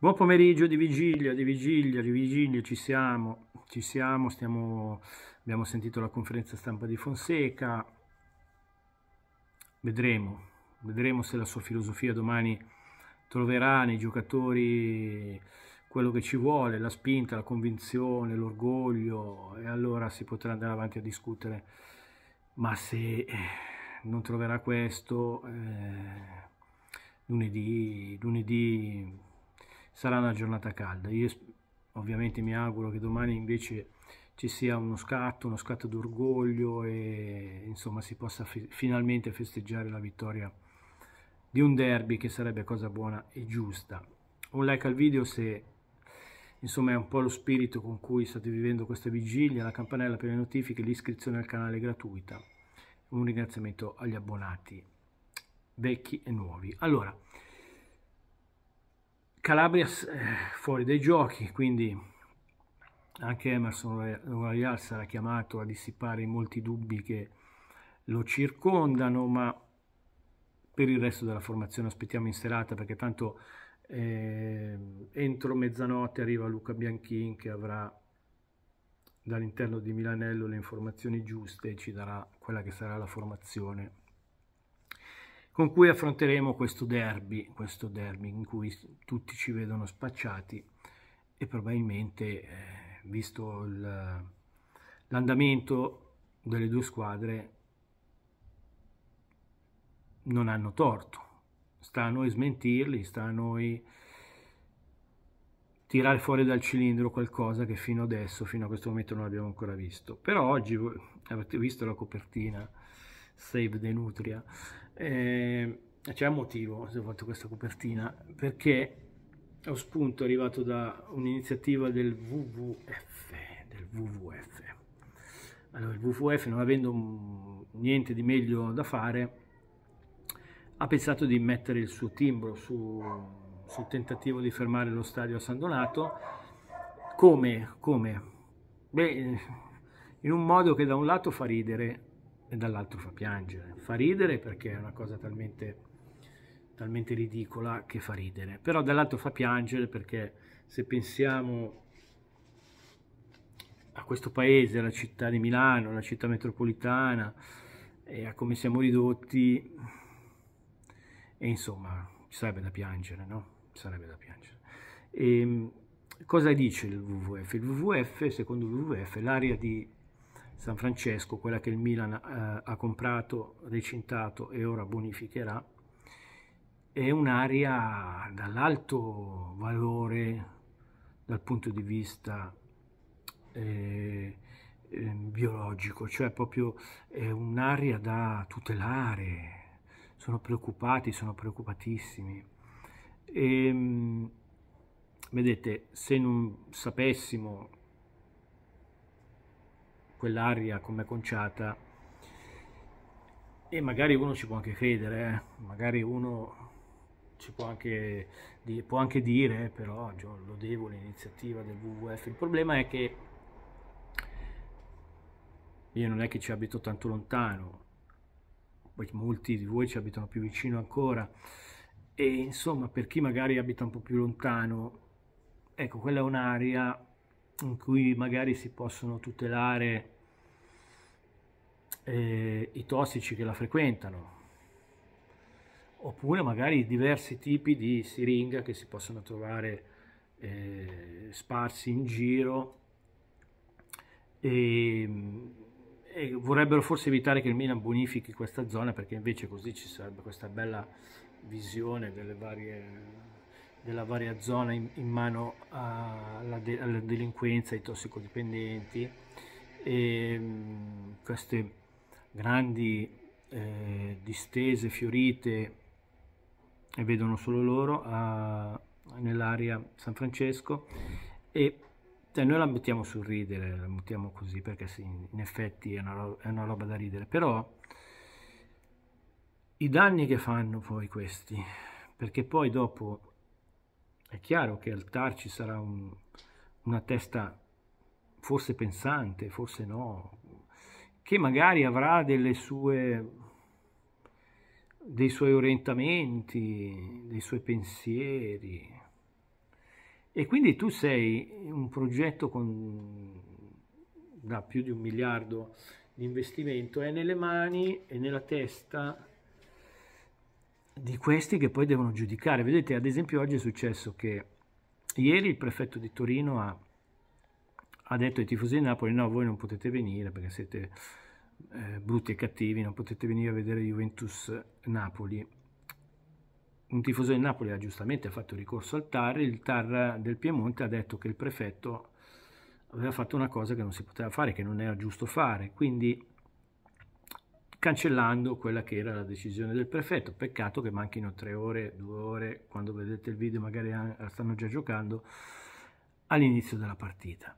Buon pomeriggio di vigilia, di vigilia, di vigilia, ci siamo, ci siamo, stiamo, abbiamo sentito la conferenza stampa di Fonseca, vedremo, vedremo se la sua filosofia domani troverà nei giocatori quello che ci vuole, la spinta, la convinzione, l'orgoglio e allora si potrà andare avanti a discutere, ma se eh, non troverà questo, eh, lunedì, lunedì sarà una giornata calda. Io ovviamente mi auguro che domani invece ci sia uno scatto, uno scatto d'orgoglio e insomma si possa finalmente festeggiare la vittoria di un derby che sarebbe cosa buona e giusta. Un like al video se insomma è un po' lo spirito con cui state vivendo questa vigilia, la campanella per le notifiche, l'iscrizione al canale gratuita. Un ringraziamento agli abbonati vecchi e nuovi. Allora, Calabria è eh, fuori dai giochi, quindi anche Emerson Royal sarà chiamato a dissipare i molti dubbi che lo circondano, ma per il resto della formazione aspettiamo in serata perché tanto eh, entro mezzanotte arriva Luca Bianchin che avrà dall'interno di Milanello le informazioni giuste e ci darà quella che sarà la formazione con cui affronteremo questo derby, questo derby in cui tutti ci vedono spacciati e probabilmente, eh, visto l'andamento delle due squadre, non hanno torto. Sta a noi smentirli, sta a noi tirare fuori dal cilindro qualcosa che fino adesso, fino a questo momento non abbiamo ancora visto. Però oggi avete visto la copertina Save the Nutria eh, c'è un motivo se ho fatto questa copertina, perché lo spunto arrivato da un'iniziativa del WWF, del WWF. Allora, il WWF, non avendo niente di meglio da fare, ha pensato di mettere il suo timbro su, sul tentativo di fermare lo stadio a San Donato. Come? Come? Beh, in un modo che da un lato fa ridere, e dall'altro fa piangere. Fa ridere perché è una cosa talmente, talmente ridicola che fa ridere, però dall'altro fa piangere perché se pensiamo a questo paese, alla città di Milano, alla città metropolitana e a come siamo ridotti, e insomma, sarebbe da piangere, no? Ci Sarebbe da piangere. E, ehm, cosa dice il WWF? Il WWF, secondo il WWF, l'area di San Francesco, quella che il Milan eh, ha comprato, recintato e ora bonificherà, è un'area dall'alto valore dal punto di vista eh, ehm, biologico, cioè proprio è un'area da tutelare, sono preoccupati, sono preoccupatissimi. E, ehm, vedete, se non sapessimo quell'aria come conciata e magari uno ci può anche credere, eh? magari uno ci può anche, può anche dire però lodevole l'iniziativa del WWF, il problema è che io non è che ci abito tanto lontano, poi molti di voi ci abitano più vicino ancora e insomma per chi magari abita un po' più lontano, ecco quella è un'area in cui magari si possono tutelare eh, i tossici che la frequentano oppure magari diversi tipi di siringa che si possono trovare eh, sparsi in giro e, e, vorrebbero forse evitare che il Milan bonifichi questa zona perché invece così ci sarebbe questa bella visione delle varie della varia zona in, in mano alla, de, alla, delinquenza, ai tossicodipendenti e mh, mm, queste grandi eh, distese fiorite e eh, vedono solo loro nell'area San Francesco e cioè, noi la mettiamo sul ridere, la mettiamo così perché sì, in effetti è una, roba, è una roba da ridere, però i danni che fanno poi questi, perché poi dopo è chiaro che al TAR ci sarà un, una testa forse pensante, forse no, che magari avrà delle sue, dei suoi orientamenti, dei suoi pensieri. E quindi tu sei un progetto con, da più di un miliardo di investimento, è nelle mani e nella testa di questi che poi devono giudicare. Vedete, ad esempio oggi è successo che ieri il prefetto di Torino ha, ha detto ai tifosi di Napoli no, voi non potete venire perché siete eh, brutti e cattivi, non potete venire a vedere Juventus Napoli. Un tifoso di Napoli ha giustamente fatto ricorso al TAR, il TAR del Piemonte ha detto che il prefetto aveva fatto una cosa che non si poteva fare, che non era giusto fare, quindi cancellando quella che era la decisione del prefetto. Peccato che manchino tre ore, due ore, quando vedete il video magari eh, stanno già giocando, all'inizio della partita.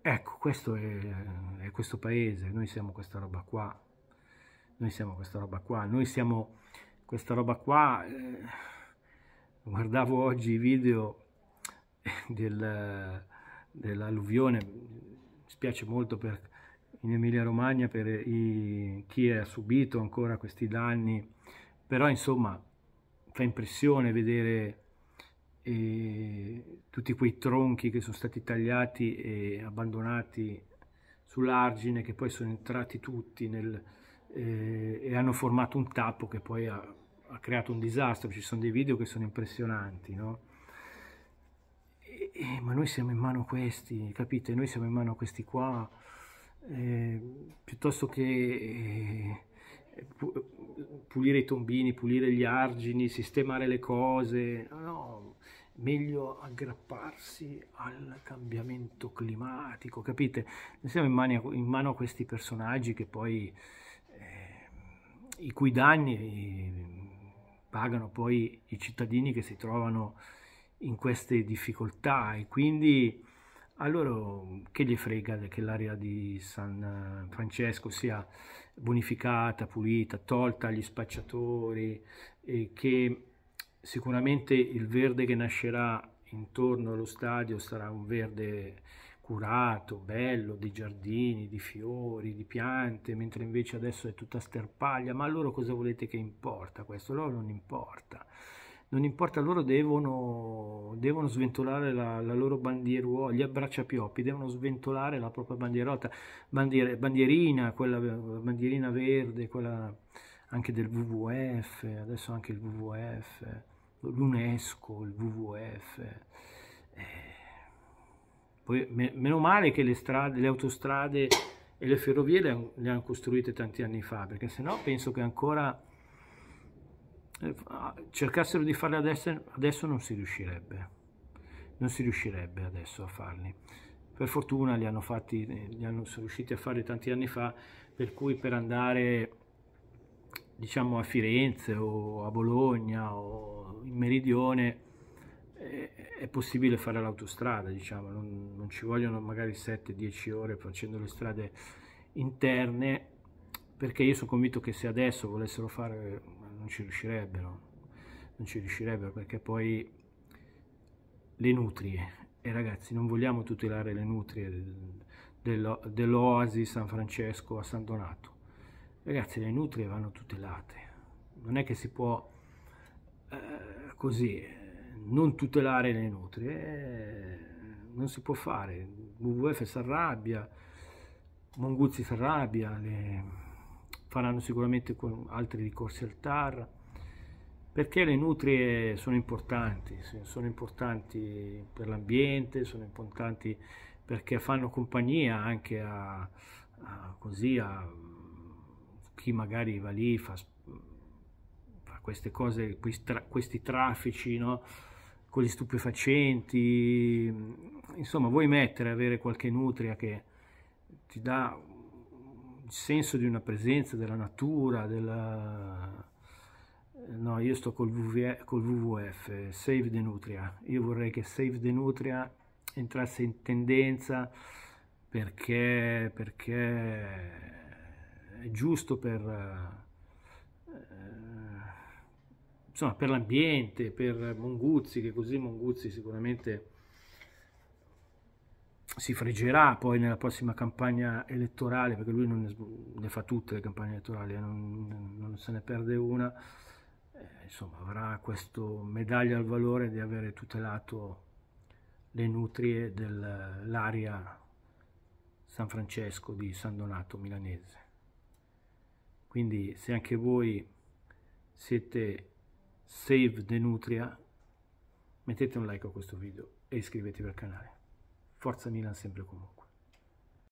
Ecco, questo è, eh, è, questo paese, noi siamo questa roba qua, noi siamo questa roba qua, noi siamo questa roba qua, eh, guardavo oggi i video del, dell'alluvione, mi spiace molto per in Emilia Romagna per i, chi ha subito ancora questi danni, però insomma fa impressione vedere eh, tutti quei tronchi che sono stati tagliati e abbandonati sull'argine che poi sono entrati tutti nel, eh, e hanno formato un tappo che poi ha, ha, creato un disastro, ci sono dei video che sono impressionanti, no? E, ma noi siamo in mano a questi, capite? Noi siamo in mano a questi qua eh, piuttosto che eh, pulire i tombini, pulire gli argini, sistemare le cose, no, meglio aggrapparsi al cambiamento climatico, capite? siamo in, mania, in mano a questi personaggi che poi, eh, i cui danni eh, pagano poi i cittadini che si trovano in queste difficoltà e quindi a loro che gli frega che l'area di San eh, Francesco sia bonificata, pulita, tolta agli spacciatori, e che sicuramente il verde che nascerà intorno allo stadio sarà un verde curato, bello, di giardini, di fiori, di piante, mentre invece adesso è tutta sterpaglia, ma a loro cosa volete che importa questo? A loro non importa non importa, loro devono, devono sventolare la, la, loro bandieruola, gli abbracciapioppi devono sventolare la propria bandierota, bandier, bandierina, quella bandierina verde, quella anche del WWF, adesso anche il WWF, l'UNESCO, il WWF. Eh, poi, me, meno male che le, strade, le autostrade e le ferrovie le, le hanno costruite tanti anni fa, perché sennò penso che ancora eh, cercassero di farle adesso, adesso non si riuscirebbe, non si riuscirebbe adesso a farli. Per fortuna li hanno fatti, li hanno, sono riusciti a fare tanti anni fa, per cui per andare diciamo a Firenze o a Bologna o in Meridione eh, è possibile fare l'autostrada, diciamo, non, non, ci vogliono magari 7-10 ore facendo le strade interne, perché io sono convinto che se adesso volessero fare non ci riuscirebbero, non ci riuscirebbero perché poi le nutrie, e ragazzi non vogliamo tutelare le nutrie dell'oasi San Francesco a San Donato, ragazzi le nutrie vanno tutelate, non è che si può eh, così non tutelare le nutrie, eh, non si può fare, WWF si arrabbia, Monguzzi si arrabbia, le faranno sicuramente con altri ricorsi al TAR, perché le nutrie sono importanti, sono importanti per l'ambiente, sono importanti perché fanno compagnia anche a, a, così, a chi magari va lì, fa, fa queste cose, questi, tra, questi traffici, no? con gli stupefacenti, insomma vuoi mettere, avere qualche nutria che ti dà il senso di una presenza, della natura, della... No, io sto col, VV, col WWF, Save the Nutria. Io vorrei che Save the Nutria entrasse in tendenza perché, perché è giusto per, eh, per l'ambiente, per Monguzzi, che così Monguzzi sicuramente si freggerà poi nella prossima campagna elettorale, perché lui ne, ne, fa tutte le campagne elettorali, eh, non, non se ne perde una, eh, insomma avrà questo medaglia al valore di avere tutelato le nutrie dell'area San Francesco di San Donato milanese. Quindi se anche voi siete Save the Nutria, mettete un like a questo video e iscrivetevi al canale. Forza Milan sempre comunque.